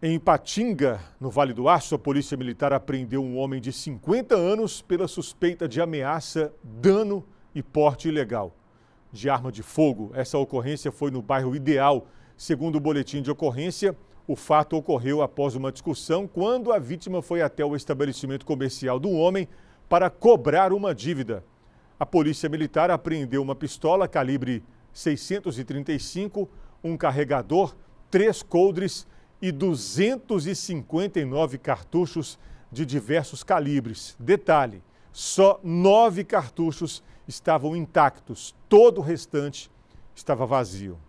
Em Patinga, no Vale do Aço, a polícia militar apreendeu um homem de 50 anos pela suspeita de ameaça, dano e porte ilegal de arma de fogo. Essa ocorrência foi no bairro Ideal. Segundo o boletim de ocorrência, o fato ocorreu após uma discussão quando a vítima foi até o estabelecimento comercial do homem para cobrar uma dívida. A polícia militar apreendeu uma pistola calibre 635, um carregador, três coldres e 259 cartuchos de diversos calibres. Detalhe: só nove cartuchos estavam intactos, todo o restante estava vazio.